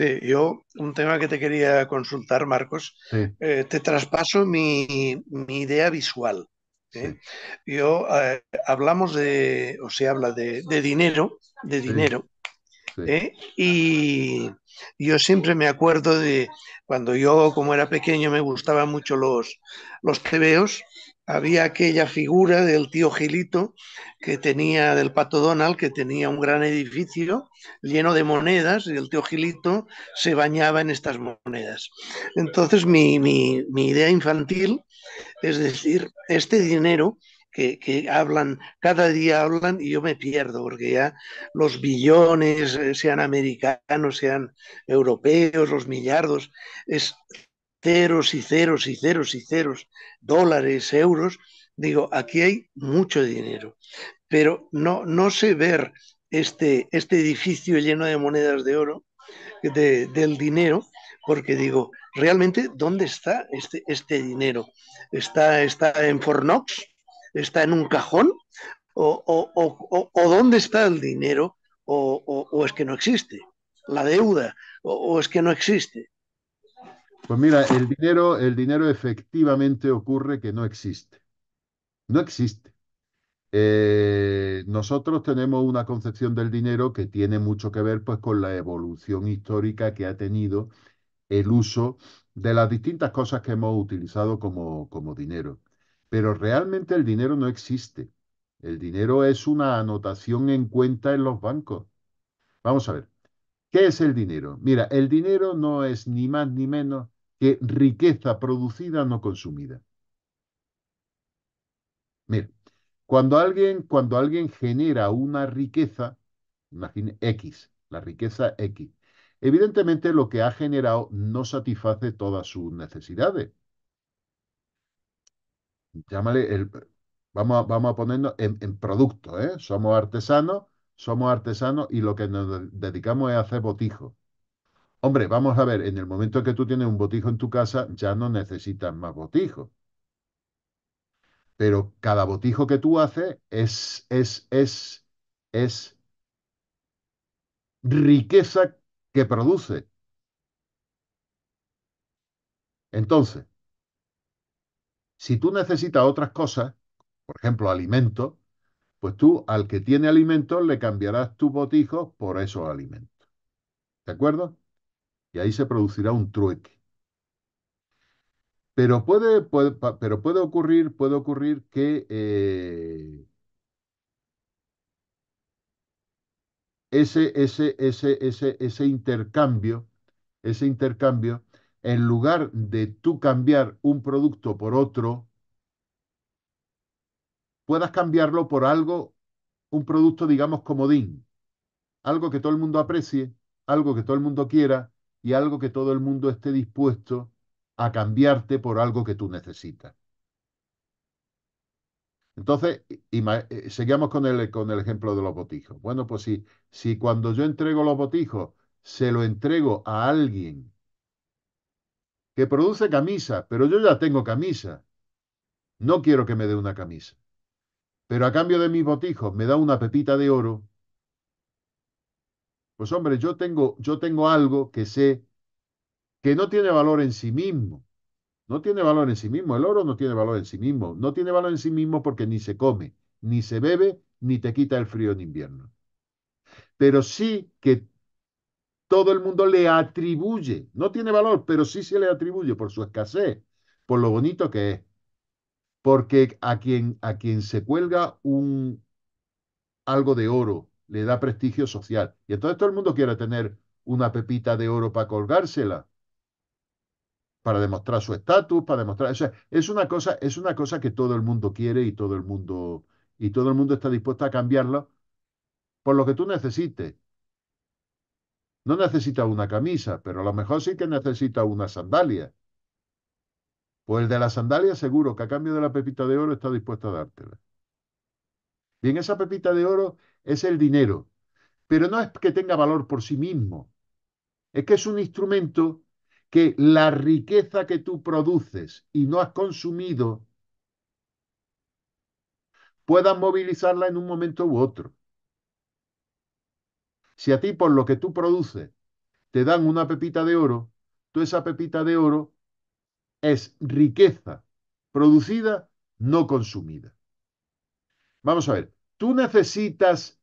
Sí, yo un tema que te quería consultar, Marcos. Eh, te traspaso mi, idea visual. ¿eh? Yo eh, hablamos de, o se habla de, dinero, de dinero. Y yo siempre me acuerdo de cuando yo, como era pequeño, me gustaban mucho los, los tebeos había aquella figura del tío Gilito que tenía, del pato Donald, que tenía un gran edificio lleno de monedas y el tío Gilito se bañaba en estas monedas. Entonces mi, idea infantil es decir, este dinero que, que, hablan, cada día hablan y yo me pierdo, porque ya los billones, eh, sean americanos, sean europeos, los millardos, es ceros y ceros y ceros y ceros, dólares, euros, digo, aquí hay mucho dinero. Pero no, no sé ver este, este edificio lleno de monedas de oro, del dinero, porque digo, realmente, ¿dónde está este, este dinero? ¿Está, ¿Está en Fornox? ¿Está en un cajón? ¿O, o dónde está el dinero? O, es que no existe? ¿La deuda? ¿O, es que no existe? Pues mira, el dinero, el dinero efectivamente ocurre que no existe. No existe. Eh, nosotros tenemos una concepción del dinero que tiene mucho que ver pues, con la evolución histórica que ha tenido el uso de las distintas cosas que hemos utilizado como, como dinero. Pero realmente el dinero no existe. El dinero es una anotación en cuenta en los bancos. Vamos a ver, ¿qué es el dinero? Mira, el dinero no es ni más ni menos que riqueza producida no consumida. Mira, cuando alguien, cuando alguien genera una riqueza, imagine X, la riqueza X, evidentemente lo que ha generado no satisface todas sus necesidades. Llámale el, vamos, a, vamos a ponernos en, producto, ¿eh? Somos artesanos, somos artesanos y lo que nos dedicamos es hacer botijos. Hombre, vamos a ver, en el momento que tú tienes un botijo en tu casa, ya no necesitas más botijo. Pero cada botijo que tú haces es, es, es, es riqueza que produce. Entonces, si tú necesitas otras cosas, por ejemplo, alimento, pues tú al que tiene alimento le cambiarás tu botijo por esos alimentos. ¿De acuerdo? y ahí se producirá un trueque. Pero puede, pero puede ocurrir, puede ocurrir que eh, ese, ese, ese, ese, intercambio, ese intercambio, en lugar de tú cambiar un producto por otro, puedas cambiarlo por algo, un producto, digamos, comodín, algo que todo el mundo aprecie, algo que todo el mundo quiera, y algo que todo el mundo esté dispuesto a cambiarte por algo que tú necesitas. Entonces, eh, seguimos con el, con el ejemplo de los botijos. Bueno, pues si, si cuando yo entrego los botijos, se lo entrego a alguien que produce camisa, pero yo ya tengo camisa. No quiero que me dé una camisa. Pero a cambio de mis botijos me da una pepita de oro, pues hombre, yo tengo, yo tengo algo que sé que no tiene valor en sí mismo. No tiene valor en sí mismo. El oro no tiene valor en sí mismo. No tiene valor en sí mismo porque ni se come, ni se bebe, ni te quita el frío en invierno. Pero sí que todo el mundo le atribuye. No tiene valor, pero sí se le atribuye por su escasez, por lo bonito que es. Porque a quien, a quien se cuelga un algo de oro le da prestigio social. Y entonces todo el mundo quiere tener una pepita de oro para colgársela, para demostrar su estatus, para demostrar, es una cosa, es una cosa que todo el mundo quiere y todo el mundo y todo el mundo está dispuesto a cambiarla por lo que tú necesites. No necesitas una camisa, pero a lo mejor sí que necesitas una sandalia. Pues el de la sandalia seguro que a cambio de la pepita de oro está dispuesto a dártela. Bien, esa pepita de oro es el dinero. Pero no es que tenga valor por sí mismo, es que es un instrumento que la riqueza que tú produces y no has consumido, puedas movilizarla en un momento u otro. Si a ti por lo que tú produces te dan una pepita de oro, tú esa pepita de oro es riqueza producida, no consumida. Vamos a ver, tú necesitas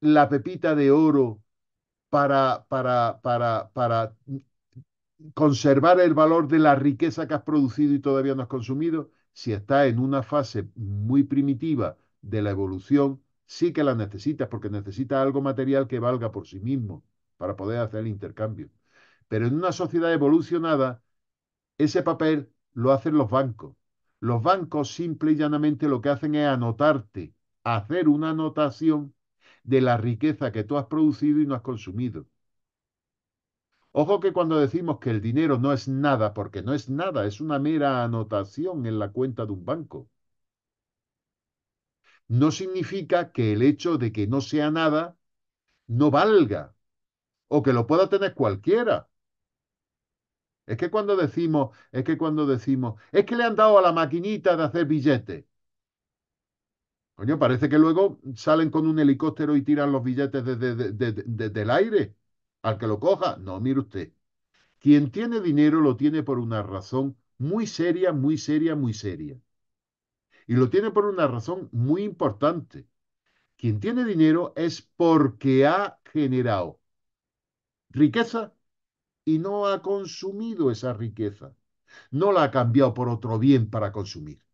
la pepita de oro para, para, para, para conservar el valor de la riqueza que has producido y todavía no has consumido, si está en una fase muy primitiva de la evolución, sí que la necesitas, porque necesitas algo material que valga por sí mismo para poder hacer el intercambio. Pero en una sociedad evolucionada, ese papel lo hacen los bancos. Los bancos simple y llanamente lo que hacen es anotarte hacer una anotación de la riqueza que tú has producido y no has consumido. Ojo que cuando decimos que el dinero no es nada, porque no es nada, es una mera anotación en la cuenta de un banco. No significa que el hecho de que no sea nada no valga o que lo pueda tener cualquiera. Es que cuando decimos, es que cuando decimos, es que le han dado a la maquinita de hacer billetes. Coño, parece que luego salen con un helicóptero y tiran los billetes desde, aire al que lo coja. No, mire usted. Quien tiene dinero lo tiene por una razón muy seria, muy seria, muy seria. Y lo tiene por una razón muy importante. Quien tiene dinero es porque ha generado riqueza y no ha consumido esa riqueza. No la ha cambiado por otro bien para consumir.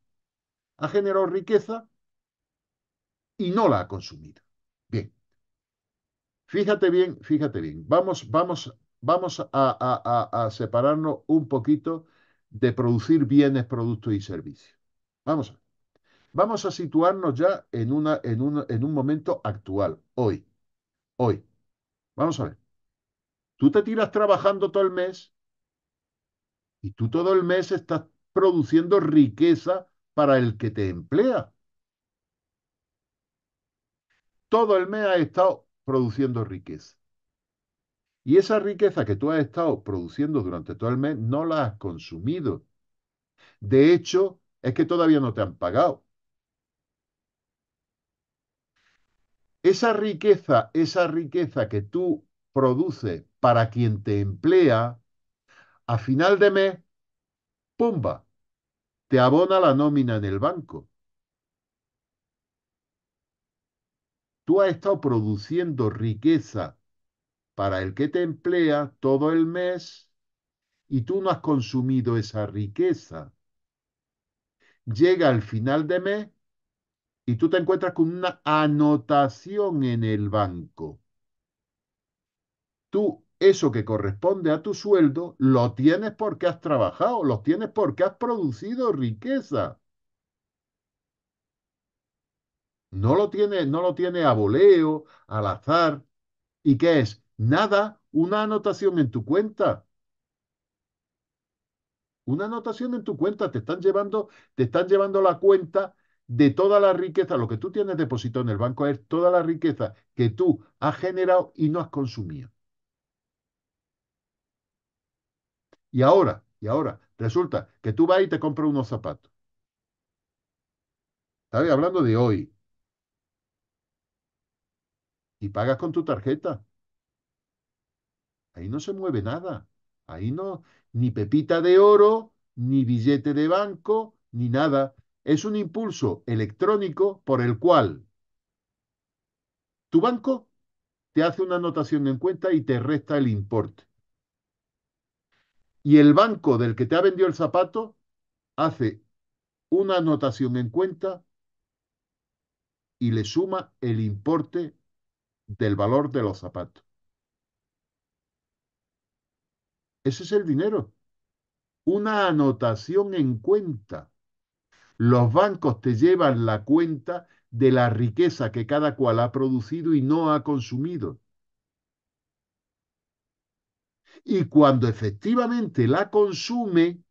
Ha generado riqueza y no la ha consumido. Bien. Fíjate bien, fíjate bien. Vamos, vamos, vamos a, separarnos un poquito de producir bienes, productos y servicios. Vamos a Vamos a situarnos ya en, una, en, en un momento actual, hoy. Hoy. Vamos a ver. Tú te tiras trabajando todo el mes y tú todo el mes estás produciendo riqueza para el que te emplea todo el mes has estado produciendo riqueza. Y esa riqueza que tú has estado produciendo durante todo el mes no la has consumido. De hecho, es que todavía no te han pagado. Esa riqueza, esa riqueza que tú produces para quien te emplea, a final de mes, pumba, te abona la nómina en el banco. Tú has estado produciendo riqueza para el que te emplea todo el mes y tú no has consumido esa riqueza. Llega al final de mes y tú te encuentras con una anotación en el banco. Tú eso que corresponde a tu sueldo lo tienes porque has trabajado, lo tienes porque has producido riqueza. No lo tiene, no lo tiene a boleo al azar. ¿Y qué es? Nada, una anotación en tu cuenta. Una anotación en tu cuenta, te están llevando, te están llevando la cuenta de toda la riqueza, lo que tú tienes depositado en el banco es toda la riqueza que tú has generado y no has consumido. Y ahora, y ahora, resulta que tú vas y te compras unos zapatos. Estaba hablando de hoy, y pagas con tu tarjeta. Ahí no se mueve nada. Ahí no, ni pepita de oro, ni billete de banco, ni nada. Es un impulso electrónico por el cual tu banco te hace una anotación en cuenta y te resta el importe. Y el banco del que te ha vendido el zapato hace una anotación en cuenta y le suma el importe del valor de los zapatos. Ese es el dinero. Una anotación en cuenta. Los bancos te llevan la cuenta de la riqueza que cada cual ha producido y no ha consumido. Y cuando efectivamente la consume,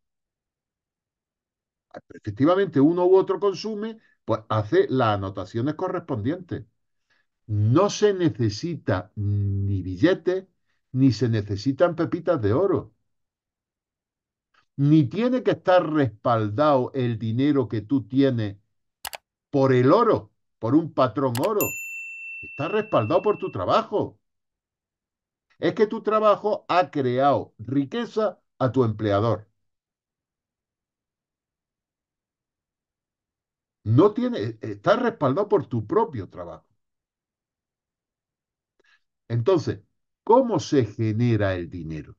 efectivamente uno u otro consume, pues hace las anotaciones correspondientes no se necesita ni billete, ni se necesitan pepitas de oro. Ni tiene que estar respaldado el dinero que tú tienes por el oro, por un patrón oro. Está respaldado por tu trabajo. Es que tu trabajo ha creado riqueza a tu empleador. No tiene, está respaldado por tu propio trabajo. Entonces, ¿cómo se genera el dinero?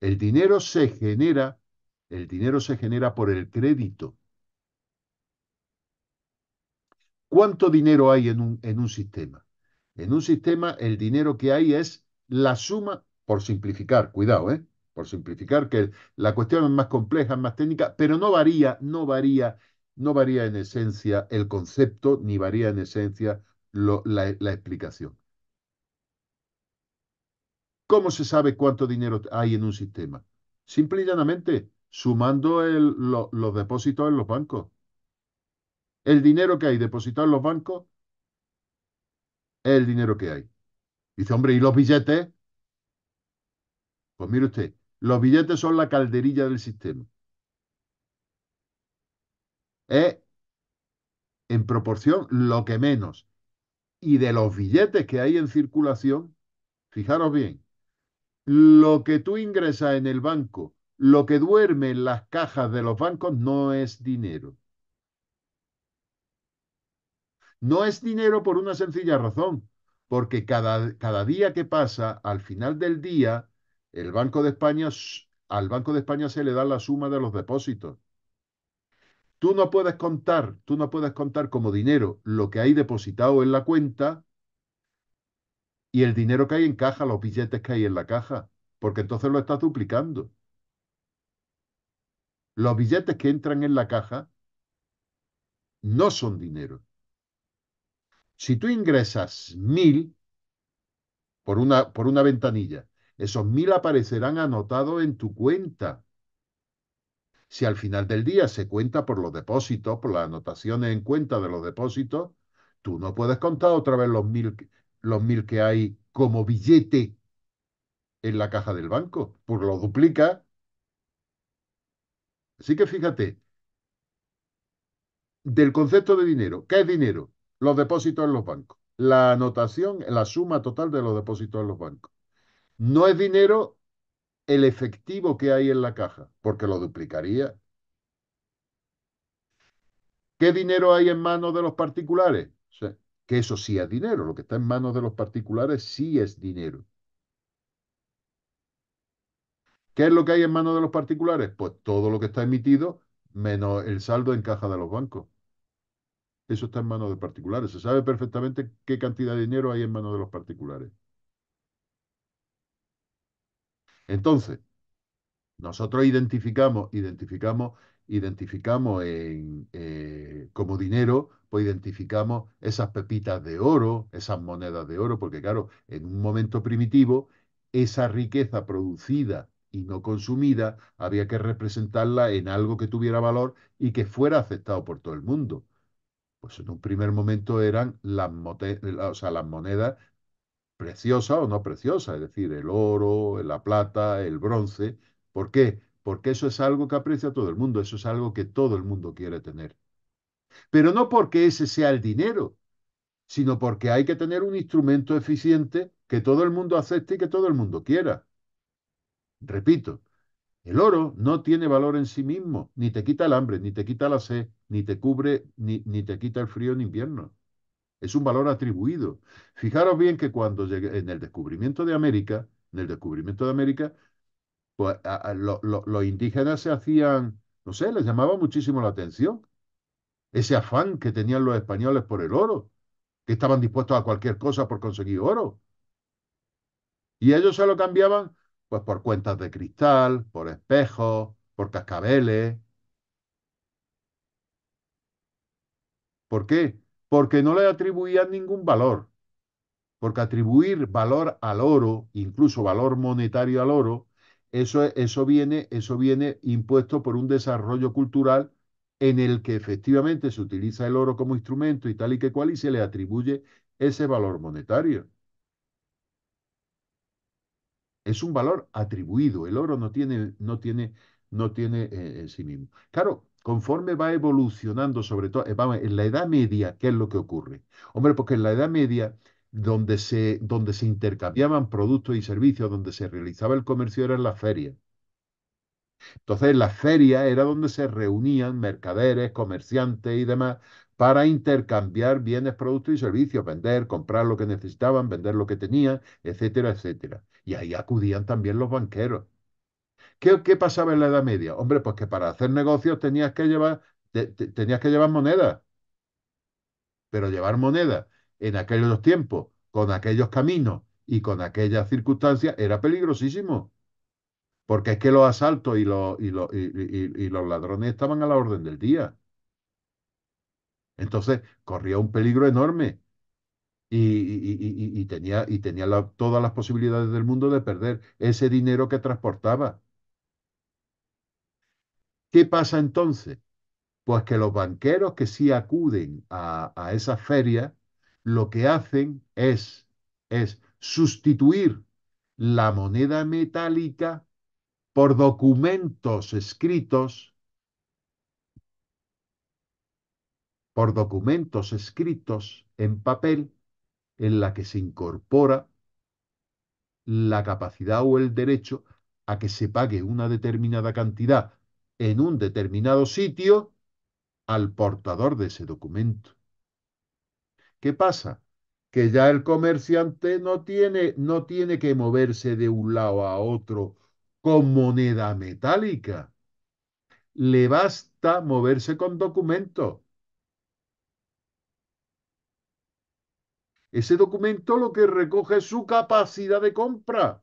El dinero se genera, el dinero se genera por el crédito. ¿Cuánto dinero hay en un, en un sistema? En un sistema el dinero que hay es la suma, por simplificar, cuidado, ¿eh? por simplificar, que la cuestión es más compleja, más técnica, pero no varía, no varía, no varía en esencia el concepto, ni varía en esencia la explicación. ¿Cómo se sabe cuánto dinero hay en un sistema? Simple y llanamente, sumando los depósitos en los bancos. El dinero que hay depositado en los bancos es el dinero que hay. Dice, hombre, ¿y los billetes? Pues mire usted, los billetes son la calderilla del sistema. Es en proporción lo que menos. Y de los billetes que hay en circulación, fijaros bien, lo que tú ingresas en el banco, lo que duerme en las cajas de los bancos no es dinero. No es dinero por una sencilla razón, porque cada, cada día que pasa, al final del día, el Banco de España, al Banco de España se le da la suma de los depósitos. Tú no puedes contar, tú no puedes contar como dinero lo que hay depositado en la cuenta y el dinero que hay en caja, los billetes que hay en la caja, porque entonces lo estás duplicando. Los billetes que entran en la caja no son dinero. Si tú ingresas mil por una, por una ventanilla, esos mil aparecerán anotados en tu cuenta. Si al final del día se cuenta por los depósitos, por las anotaciones en cuenta de los depósitos, tú no puedes contar otra vez los mil los mil que hay como billete en la caja del banco, pues lo duplica. Así que fíjate, del concepto de dinero, ¿qué es dinero? Los depósitos en los bancos. La anotación, la suma total de los depósitos en los bancos. No es dinero el efectivo que hay en la caja, porque lo duplicaría. ¿Qué dinero hay en manos de los particulares? Sí que eso sí es dinero, lo que está en manos de los particulares sí es dinero. ¿Qué es lo que hay en manos de los particulares? Pues todo lo que está emitido menos el saldo en caja de los bancos. Eso está en manos de particulares. Se sabe perfectamente qué cantidad de dinero hay en manos de los particulares. Entonces, nosotros identificamos, identificamos, identificamos eh, como dinero pues identificamos esas pepitas de oro, esas monedas de oro, porque claro, en un momento primitivo, esa riqueza producida y no consumida había que representarla en algo que tuviera valor y que fuera aceptado por todo el mundo. Pues en un primer momento eran las, las monedas preciosas o no preciosas, es decir, el oro, la plata, el bronce. ¿Por qué? Porque eso es algo que aprecia todo el mundo, eso es algo que todo el mundo quiere tener. Pero no porque ese sea el dinero, sino porque hay que tener un instrumento eficiente que todo el mundo acepte y que todo el mundo quiera. Repito, el oro no tiene valor en sí mismo, ni te quita el hambre, ni te quita la sed, ni te cubre, ni, te quita el frío en invierno. Es un valor atribuido. Fijaros bien que cuando llegué, en el descubrimiento de América, en el descubrimiento de América, pues los indígenas se hacían, no sé, les llamaba muchísimo la atención ese afán que tenían los españoles por el oro, que estaban dispuestos a cualquier cosa por conseguir oro. Y ellos se lo cambiaban pues por cuentas de cristal, por espejos, por cascabeles. ¿Por qué? Porque no le atribuían ningún valor. Porque atribuir valor al oro, incluso valor monetario al oro, eso, eso, viene, eso viene impuesto por un desarrollo cultural en el que efectivamente se utiliza el oro como instrumento y tal y que cual y se le atribuye ese valor monetario. Es un valor atribuido, el oro no tiene, no tiene, no tiene en eh, eh, sí mismo. Claro, conforme va evolucionando, sobre todo, eh, en la Edad Media, ¿qué es lo que ocurre? Hombre, porque en la Edad Media, donde se, donde se intercambiaban productos y servicios, donde se realizaba el comercio, eran las feria entonces, la feria era donde se reunían mercaderes, comerciantes y demás para intercambiar bienes, productos y servicios, vender, comprar lo que necesitaban, vender lo que tenían, etcétera, etcétera. Y ahí acudían también los banqueros. ¿Qué, pasaba en la Edad Media? Hombre, pues que para hacer negocios tenías que llevar, tenías que llevar moneda. Pero llevar moneda en aquellos tiempos, con aquellos caminos y con aquellas circunstancias, era peligrosísimo porque es que los asaltos y los, y ladrones estaban a la orden del día. Entonces corría un peligro enorme y, tenía, y tenía todas las posibilidades del mundo de perder ese dinero que transportaba. ¿Qué pasa entonces? Pues que los banqueros que sí acuden a, a esa feria, lo que hacen es, es sustituir la moneda metálica por documentos escritos, por documentos escritos en papel en la que se incorpora la capacidad o el derecho a que se pague una determinada cantidad en un determinado sitio al portador de ese documento. ¿Qué pasa? Que ya el comerciante no tiene, no tiene que moverse de un lado a otro con moneda metálica. Le basta moverse con documento. Ese documento lo que recoge es su capacidad de compra.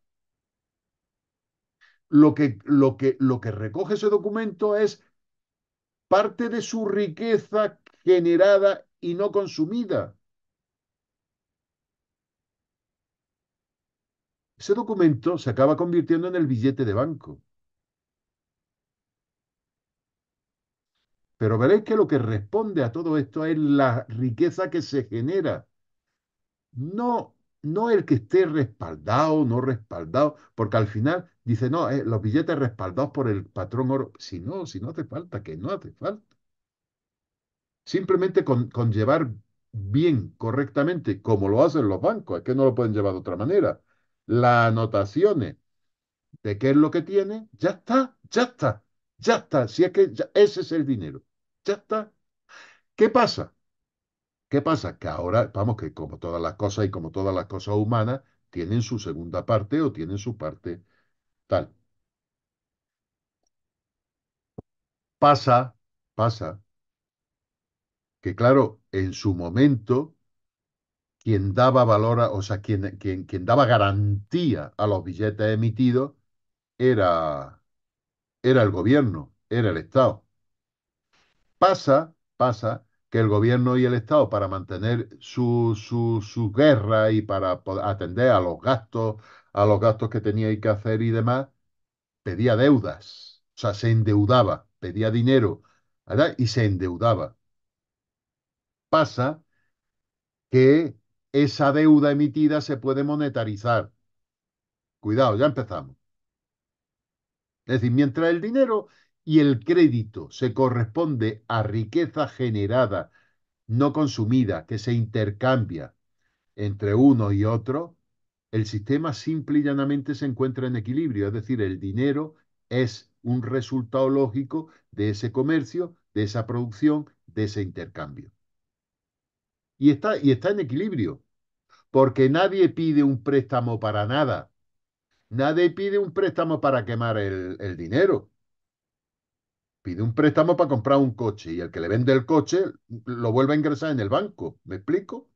Lo que, lo que, lo que recoge ese documento es parte de su riqueza generada y no consumida. ese documento se acaba convirtiendo en el billete de banco. Pero veréis que lo que responde a todo esto es la riqueza que se genera. No, no el que esté respaldado, no respaldado, porque al final dice, no, eh, los billetes respaldados por el patrón oro. Si no, si no hace falta, que no hace falta. Simplemente con, con llevar bien, correctamente, como lo hacen los bancos, es que no lo pueden llevar de otra manera las anotaciones de qué es lo que tiene, ya está, ya está, ya está. Si es que ese es el dinero, ya está. ¿Qué pasa? ¿Qué pasa? Que ahora, vamos, que como todas las cosas y como todas las cosas humanas, tienen su segunda parte o tienen su parte tal. Pasa, pasa, que claro, en su momento quien daba valor, a, o sea, quien, quien, daba garantía a los billetes emitidos era, era el gobierno, era el Estado. Pasa, pasa que el gobierno y el Estado, para mantener su, guerra y para atender a los gastos, a los gastos que tenía que hacer y demás, pedía deudas, o sea, se endeudaba, pedía dinero, ¿verdad? Y se endeudaba. Pasa que esa deuda emitida se puede monetarizar. Cuidado, ya empezamos. Es decir, mientras el dinero y el crédito se corresponde a riqueza generada, no consumida, que se intercambia entre uno y otro, el sistema simple y llanamente se encuentra en equilibrio. Es decir, el dinero es un resultado lógico de ese comercio, de esa producción, de ese intercambio. Y está, y está en equilibrio porque nadie pide un préstamo para nada. Nadie pide un préstamo para quemar el, dinero. Pide un préstamo para comprar un coche y el que le vende el coche lo vuelve a ingresar en el banco. ¿Me explico?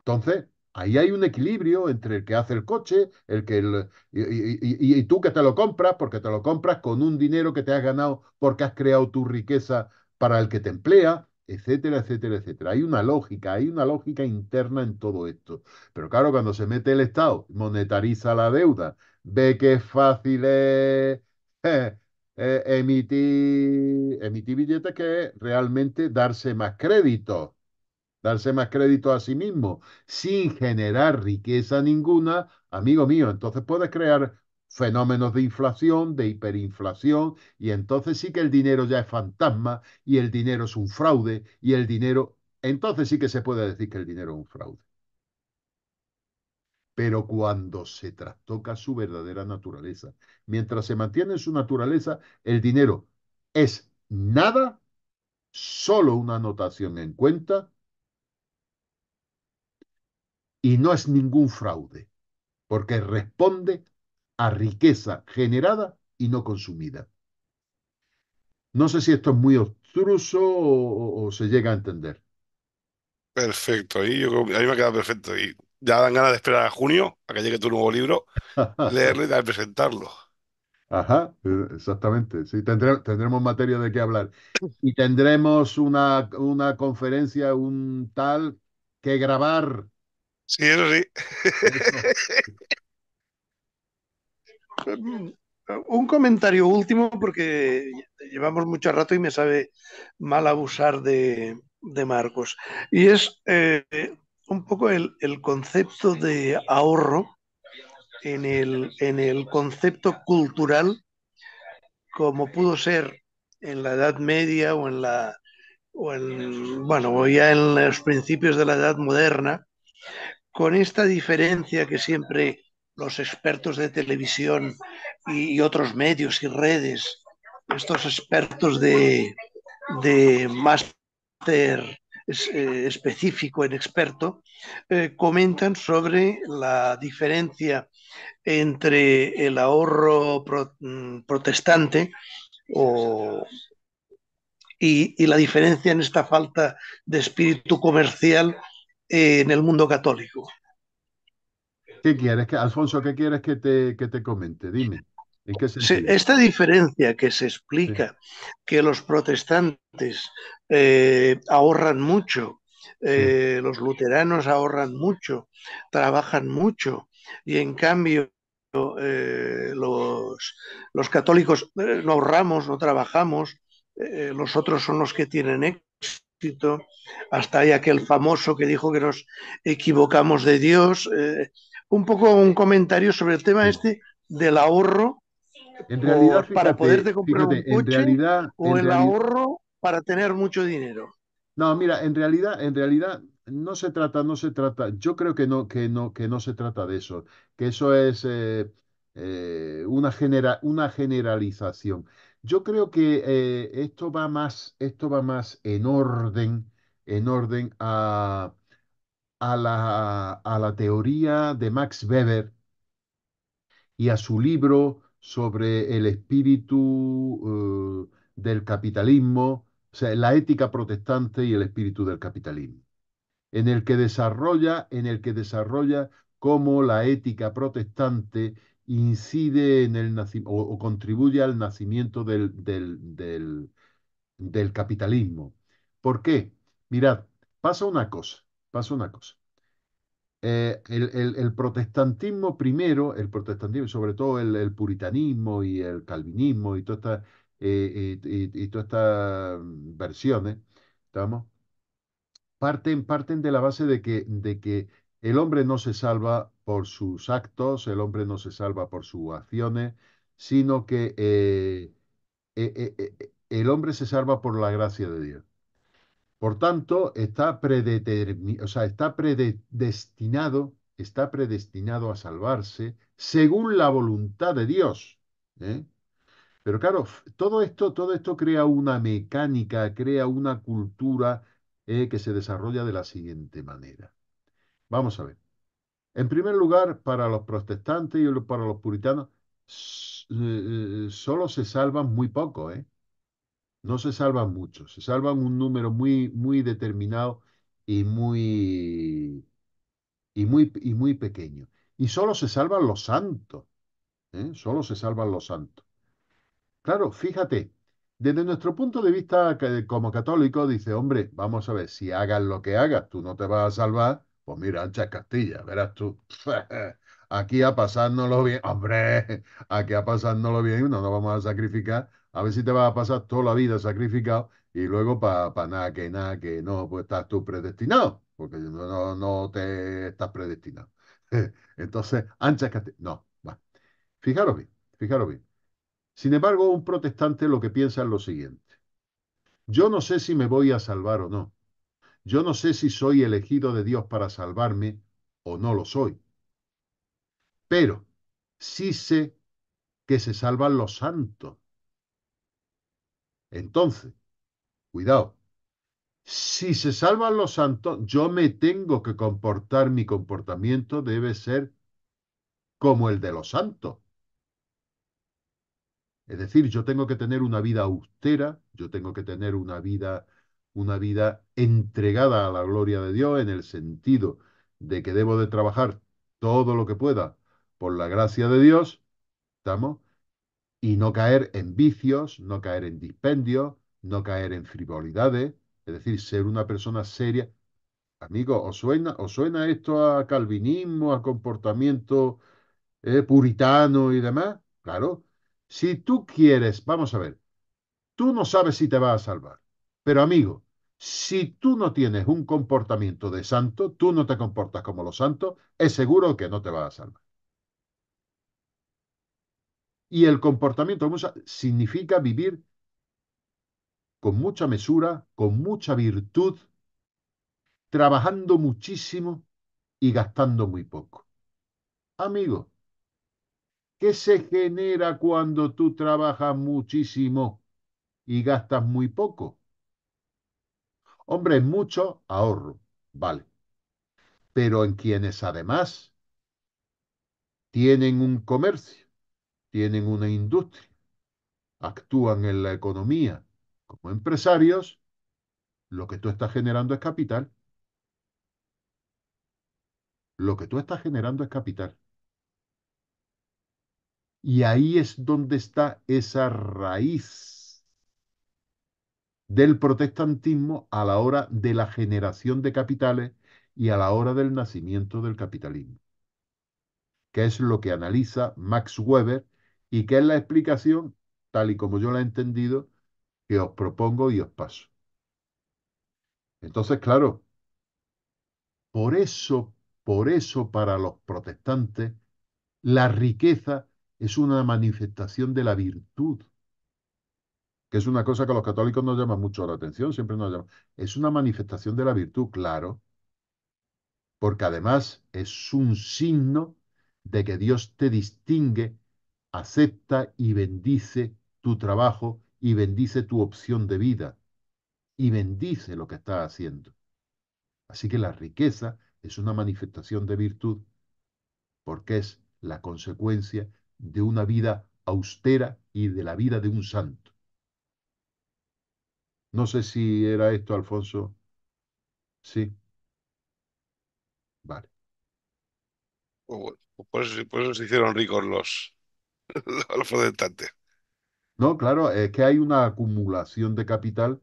Entonces, Ahí hay un equilibrio entre el que hace el coche, el que y, tú que te lo compras, porque te lo compras con un dinero que te has ganado porque has creado tu riqueza para el que te emplea etcétera, etcétera, etcétera. Hay una lógica, hay una lógica interna en todo esto. Pero claro, cuando se mete el Estado, monetariza la deuda, ve que es fácil eh, eh, emitir, emitir billetes que es realmente darse más crédito, darse más crédito a sí mismo, sin generar riqueza ninguna, amigo mío, entonces puedes crear fenómenos de inflación, de hiperinflación, y entonces sí que el dinero ya es fantasma y el dinero es un fraude y el dinero, entonces sí que se puede decir que el dinero es un fraude. Pero cuando se trastoca su verdadera naturaleza, mientras se mantiene en su naturaleza, el dinero es nada, solo una anotación en cuenta y no es ningún fraude, porque responde a riqueza generada y no consumida. No sé si esto es muy obstruso o, se llega a entender. Perfecto, ahí, yo, me queda perfecto. Y ya dan ganas de esperar a junio, a que llegue tu nuevo libro, leerlo y presentarlo. Ajá, eh, exactamente. Sí, tendremos materia de qué hablar. Y tendremos una, una conferencia, un tal, que grabar. Sí, eso sí. Mm, un comentario último porque llevamos mucho rato y me sabe mal abusar de, Marcos. Y es eh, un poco el, concepto de ahorro en el, concepto cultural como pudo ser en la Edad Media o en la o en, bueno, ya en los principios de la Edad Moderna, con esta diferencia que siempre los expertos de televisión y, otros medios y redes, estos expertos de, máster eh, específico en experto, eh, comentan sobre la diferencia entre el ahorro mm, protestante y, la diferencia en esta falta de espíritu comercial en el mundo católico. ¿Qué quieres, que, Alfonso, qué quieres que te, te comente? Dime. Esta diferencia que se explica, que los protestantes eh, ahorran mucho, eh, los luteranos ahorran mucho, trabajan mucho, y en cambio eh, los, los, católicos no ahorramos, no trabajamos, los otros son los que tienen éxito, hasta hay aquel famoso que dijo que nos equivocamos de Dios, un poco un comentario sobre el tema este del ahorro en realidad, para poderte comprar un coche o el ahorro para tener mucho dinero. No, mira, en realidad, en realidad no se trata, no se trata. Yo creo que no, que no, que no se trata de eso. Que eso es eh, eh, una una generalización. Yo creo que eh, esto va más, esto va más en orden, en orden a a la, a la teoría de Max Weber y a su libro sobre el espíritu eh, del capitalismo, o sea, la ética protestante y el espíritu del capitalismo, en el que desarrolla, en el que desarrolla cómo la ética protestante incide en el o, o contribuye al nacimiento del capitalismo. ¿Por qué? Mirad, pasa una cosa pasa una cosa. Eh, el, protestantismo primero, el protestantismo, sobre todo el, puritanismo y el calvinismo y todas estas eh, eh, mm, versiones, Parten, parten de la base de que, el hombre no se salva por sus actos, el hombre no se salva por sus acciones, sino que el hombre se salva por la gracia de Dios. Por tanto, está, o sea, está predestinado, está predestinado a salvarse según la voluntad de Dios. ¿eh? Pero claro, todo esto, todo esto crea una mecánica, crea una cultura eh, que se desarrolla de la siguiente manera. Vamos a ver. En primer lugar, para los protestantes y para los puritanos, eh, solo se salvan muy pocos, ¿eh? No se salvan muchos, se salvan un número muy, muy determinado y muy, y muy, muy pequeño. Y solo se salvan los santos. ¿eh? Solo se salvan los santos. Claro, fíjate, desde nuestro punto de vista como católico, dice, hombre, vamos a ver, si hagas lo que hagas, tú no te vas a salvar, pues mira, anchas Castilla, verás tú. aquí a pasándolo bien, hombre, aquí a pasándolo bien, no nos vamos a sacrificar a ver si te vas a pasar toda la vida sacrificado y luego para nada, que nada, que no, pues estás tú predestinado, porque no, no te estás predestinado. Entonces, ancha, que No, va. Fijaros bien, fijaros bien. Sin embargo, un protestante lo que piensa es lo siguiente. Yo no sé si me voy a salvar o no. Yo no sé si soy elegido de Dios para salvarme o no lo soy. Pero sí sé que se salvan los santos entonces, cuidado, si se salvan los santos, yo me tengo que comportar, mi comportamiento debe ser como el de los santos. Es decir, yo tengo que tener una vida austera, yo tengo que tener una vida, una vida entregada a la gloria de Dios en el sentido de que debo de trabajar todo lo que pueda por la gracia de Dios, ¿estamos? y no caer en vicios, no caer en dispendios, no caer en frivolidades, es decir, ser una persona seria. Amigo, ¿os suena, suena esto a calvinismo, a comportamiento eh, puritano y demás? Claro, si tú quieres, vamos a ver, tú no sabes si te vas a salvar, pero amigo, si tú no tienes un comportamiento de santo, tú no te comportas como los santos, es seguro que no te vas a salvar. Y el comportamiento significa vivir con mucha mesura, con mucha virtud, trabajando muchísimo y gastando muy poco. Amigo, ¿qué se genera cuando tú trabajas muchísimo y gastas muy poco? Hombre, mucho ahorro, vale. Pero en quienes además tienen un comercio tienen una industria, actúan en la economía como empresarios, lo que tú estás generando es capital. Lo que tú estás generando es capital. Y ahí es donde está esa raíz del protestantismo a la hora de la generación de capitales y a la hora del nacimiento del capitalismo, que es lo que analiza Max Weber y que es la explicación, tal y como yo la he entendido, que os propongo y os paso. Entonces, claro, por eso, por eso para los protestantes, la riqueza es una manifestación de la virtud, que es una cosa que a los católicos nos llama mucho la atención, siempre nos llama. Es una manifestación de la virtud, claro, porque además es un signo de que Dios te distingue acepta y bendice tu trabajo y bendice tu opción de vida y bendice lo que estás haciendo. Así que la riqueza es una manifestación de virtud porque es la consecuencia de una vida austera y de la vida de un santo. No sé si era esto, Alfonso. Sí. Vale. Por eso, se hicieron ricos los, los protestantes. No, claro, es que hay una acumulación de capital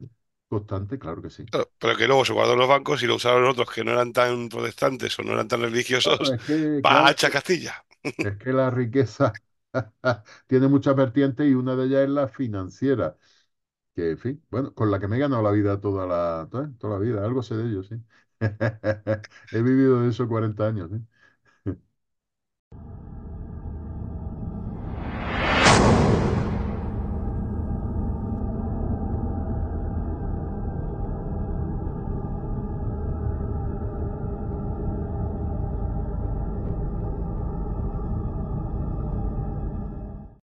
constante, claro que sí. pero que luego se guardó los bancos y lo usaron otros que no eran tan protestantes o no eran tan religiosos Va es Castilla. es que la riqueza tiene muchas vertientes y una de ellas es la financiera, que, en fin, bueno, con la que me he ganado la vida toda la, eh, toda, la vida, algo sé de ello, sí. He vivido de eso 40 años,